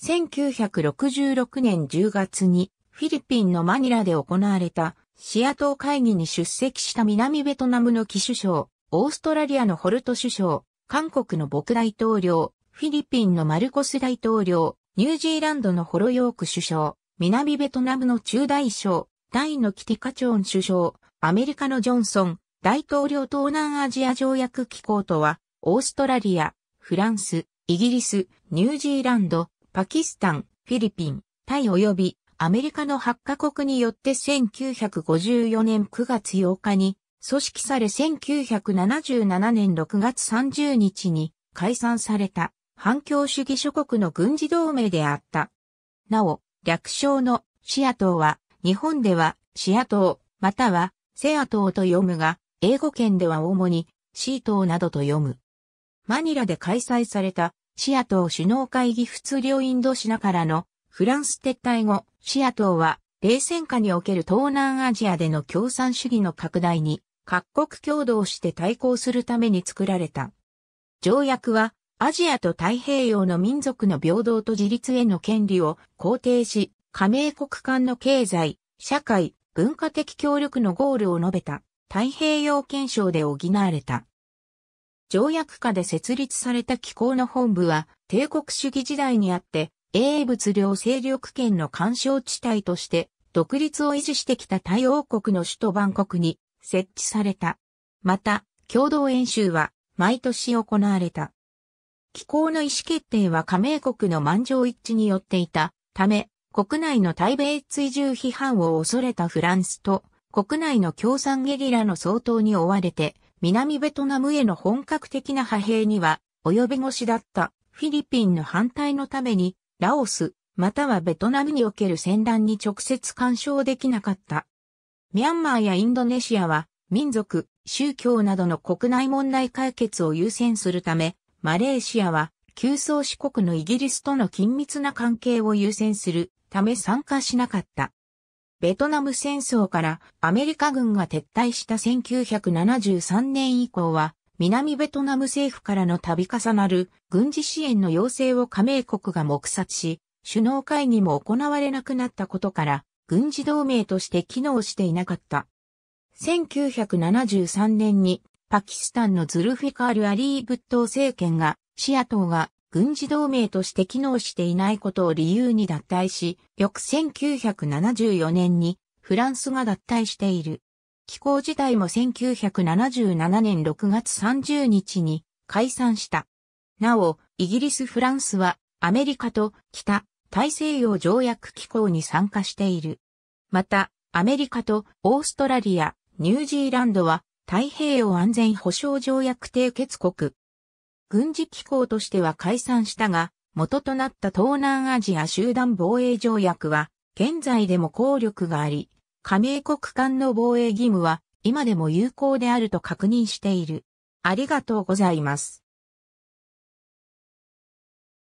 1966年10月にフィリピンのマニラで行われたシア島会議に出席した南ベトナムのキ首相、オーストラリアのホルト首相、韓国のボク大統領、フィリピンのマルコス大統領、ニュージーランドのホロヨーク首相、南ベトナムの中大将、タイのキティカチョン首相、アメリカのジョンソン、大統領東南アジア条約機構とは、オーストラリア、フランス、イギリス、ニュージーランド、パキスタン、フィリピン、タイ及びアメリカの8カ国によって1954年9月8日に組織され1977年6月30日に解散された反共主義諸国の軍事同盟であった。なお、略称のシア党は日本ではシア党またはセア党と読むが英語圏では主にシー党などと読む。マニラで開催されたシアトー首脳会議普領インドシナからのフランス撤退後、シアトーは冷戦下における東南アジアでの共産主義の拡大に各国共同して対抗するために作られた。条約はアジアと太平洋の民族の平等と自立への権利を肯定し、加盟国間の経済、社会、文化的協力のゴールを述べた太平洋憲章で補われた。条約下で設立された機構の本部は、帝国主義時代にあって、英仏領勢力圏の干渉地帯として、独立を維持してきた太王国の首都バンコクに設置された。また、共同演習は毎年行われた。機構の意思決定は加盟国の満場一致によっていたため、国内の対米追従批判を恐れたフランスと、国内の共産ゲリラの総統に追われて、南ベトナムへの本格的な派兵には及び腰だったフィリピンの反対のために、ラオス、またはベトナムにおける戦乱に直接干渉できなかった。ミャンマーやインドネシアは、民族、宗教などの国内問題解決を優先するため、マレーシアは、旧宗主国のイギリスとの緊密な関係を優先するため参加しなかった。ベトナム戦争からアメリカ軍が撤退した1973年以降は、南ベトナム政府からの度重なる軍事支援の要請を加盟国が目殺し、首脳会議も行われなくなったことから、軍事同盟として機能していなかった。1973年にパキスタンのズルフィカール・アリーブッ統政権がシア党が軍事同盟として機能していないことを理由に脱退し、翌1974年にフランスが脱退している。機構自体も1977年6月30日に解散した。なお、イギリス・フランスはアメリカと北大西洋条約機構に参加している。また、アメリカとオーストラリア、ニュージーランドは太平洋安全保障条約締結国軍事機構としては解散したが、元となった東南アジア集団防衛条約は、現在でも効力があり、加盟国間の防衛義務は今でも有効であると確認している。ありがとうございます。